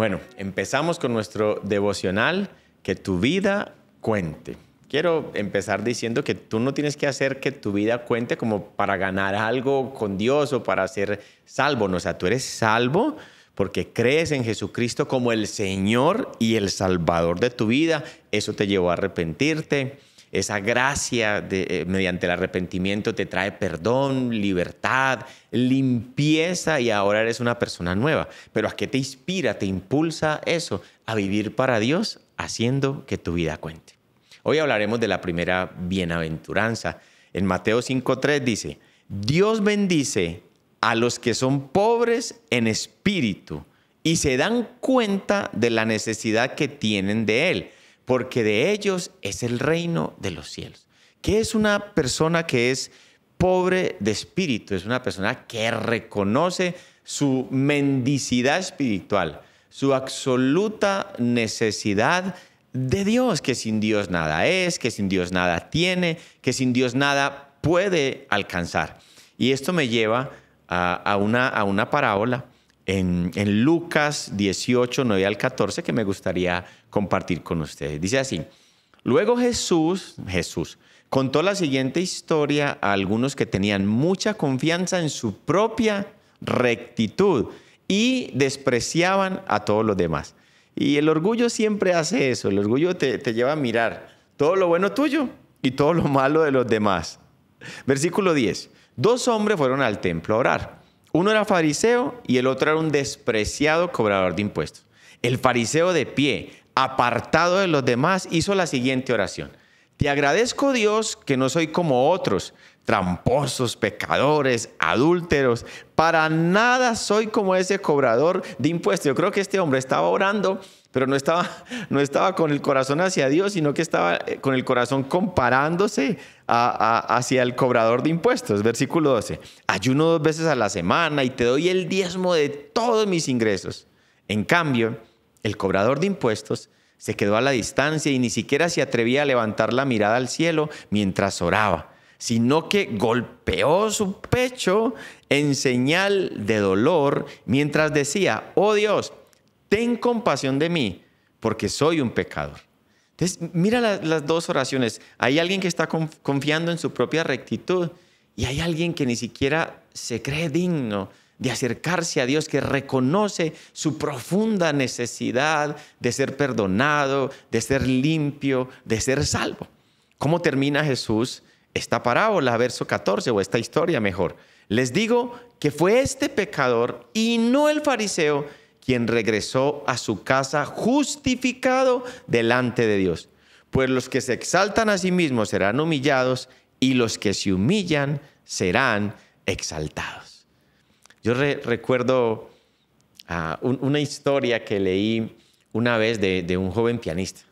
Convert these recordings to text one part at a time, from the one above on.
Bueno, empezamos con nuestro devocional, que tu vida cuente. Quiero empezar diciendo que tú no tienes que hacer que tu vida cuente como para ganar algo con Dios o para ser salvo. o sea, tú eres salvo porque crees en Jesucristo como el Señor y el Salvador de tu vida. Eso te llevó a arrepentirte esa gracia eh, mediante el arrepentimiento te trae perdón, libertad, limpieza y ahora eres una persona nueva. Pero ¿a qué te inspira, te impulsa eso? A vivir para Dios haciendo que tu vida cuente. Hoy hablaremos de la primera bienaventuranza. En Mateo 5.3 dice, Dios bendice a los que son pobres en espíritu y se dan cuenta de la necesidad que tienen de Él porque de ellos es el reino de los cielos. ¿Qué es una persona que es pobre de espíritu? Es una persona que reconoce su mendicidad espiritual, su absoluta necesidad de Dios, que sin Dios nada es, que sin Dios nada tiene, que sin Dios nada puede alcanzar. Y esto me lleva a, a una parábola en, Lucas 18, 9 al 14 que me gustaría compartir con ustedes. Dice así, luego Jesús, Jesús, contó la siguiente historia a algunos que tenían mucha confianza en su propia rectitud y despreciaban a todos los demás. Y el orgullo siempre hace eso, el orgullo te, te, lleva a mirar todo lo bueno tuyo y todo lo malo de los demás. Versículo 10. Dos hombres fueron al templo a orar. Uno era fariseo y el otro era un despreciado cobrador de impuestos. El fariseo de pie, apartado de los demás, hizo la siguiente oración. Te agradezco Dios que no soy como otros, tramposos, pecadores, adúlteros. Para nada soy como ese cobrador de impuestos. Yo creo que este hombre estaba orando pero no estaba, no estaba con el corazón hacia Dios, sino que estaba eh, con el corazón comparándose hacia el cobrador de impuestos. Versículo 12, ayuno dos veces a la semana y te doy el diezmo de todos mis ingresos. En cambio, el cobrador de impuestos se quedó a la distancia y ni siquiera se atrevía a levantar la mirada al cielo mientras oraba, sino que golpeó su pecho en señal de dolor mientras decía, oh Dios, ten compasión de mí, porque soy un pecador. Entonces, mira las, dos oraciones. Hay alguien que está confiando en su propia rectitud y hay alguien que ni siquiera se cree digno de acercarse a Dios, que reconoce su profunda necesidad de ser perdonado, de ser limpio, de ser salvo. ¿Cómo termina Jesús esta parábola, verso 14, o esta historia mejor? Les digo que fue este pecador y no el fariseo quien regresó a su casa justificado delante de Dios. Pues los que se exaltan a sí mismos serán humillados y los que se humillan serán exaltados. Yo recuerdo ah, una historia que leí una vez de, un joven pianista.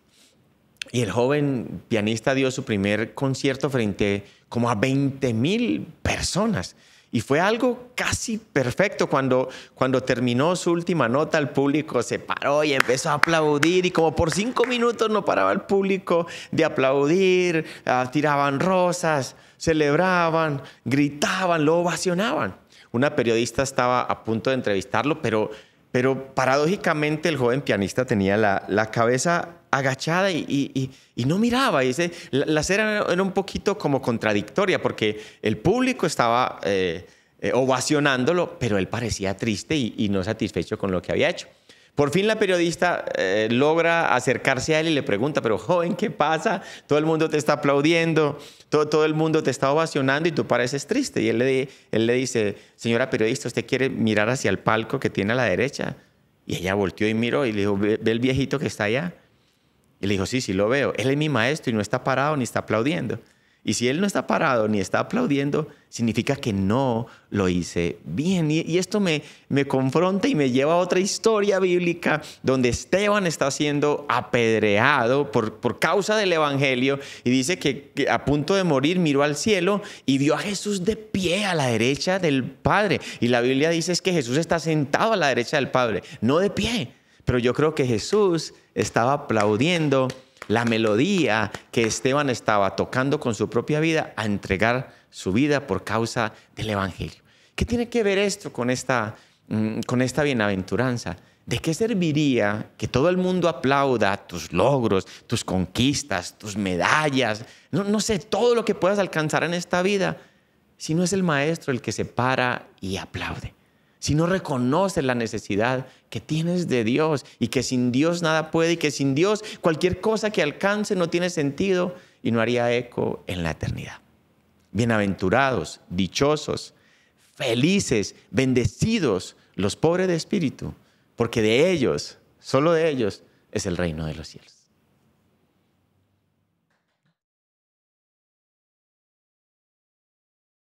Y el joven pianista dio su primer concierto frente como a 20 mil personas. Y fue algo casi perfecto. Cuando, cuando terminó su última nota, el público se paró y empezó a aplaudir. Y como por cinco minutos no paraba el público de aplaudir, ah, tiraban rosas, celebraban, gritaban, lo ovacionaban. Una periodista estaba a punto de entrevistarlo, pero pero paradójicamente el joven pianista tenía la, cabeza agachada y, no miraba. Y ese, la, la era un poquito como contradictoria porque el público estaba eh, eh, ovacionándolo, pero él parecía triste y no satisfecho con lo que había hecho. Por fin la periodista eh, logra acercarse a él y le pregunta, pero joven, ¿qué pasa? Todo el mundo te está aplaudiendo, todo, todo el mundo te está ovacionando y tú pareces triste. Y él le, él le dice, señora periodista, ¿usted quiere mirar hacia el palco que tiene a la derecha? Y ella volteó y miró y le dijo, ve el viejito que está allá? Y le dijo, sí, sí, lo veo. Él es mi maestro y no está parado ni está aplaudiendo. Y si él no está parado ni está aplaudiendo, significa que no lo hice bien. Y, esto me, me confronta y me lleva a otra historia bíblica donde Esteban está siendo apedreado por, por causa del Evangelio y dice que, a punto de morir miró al cielo y vio a Jesús de pie a la derecha del Padre. Y la Biblia dice que Jesús está sentado a la derecha del Padre, no de pie. Pero yo creo que Jesús estaba aplaudiendo la melodía que Esteban estaba tocando con su propia vida a entregar su vida por causa del Evangelio. ¿Qué tiene que ver esto con esta, mm, con esta bienaventuranza? ¿De qué serviría que todo el mundo aplauda tus logros, tus conquistas, tus medallas, no, no sé, todo lo que puedas alcanzar en esta vida, si no es el maestro el que se para y aplaude? si no reconoces la necesidad que tienes de Dios y que sin Dios nada puede y que sin Dios cualquier cosa que alcance no tiene sentido y no haría eco en la eternidad. Bienaventurados, dichosos, felices, bendecidos los pobres de espíritu, porque de ellos, solo de ellos, es el reino de los cielos.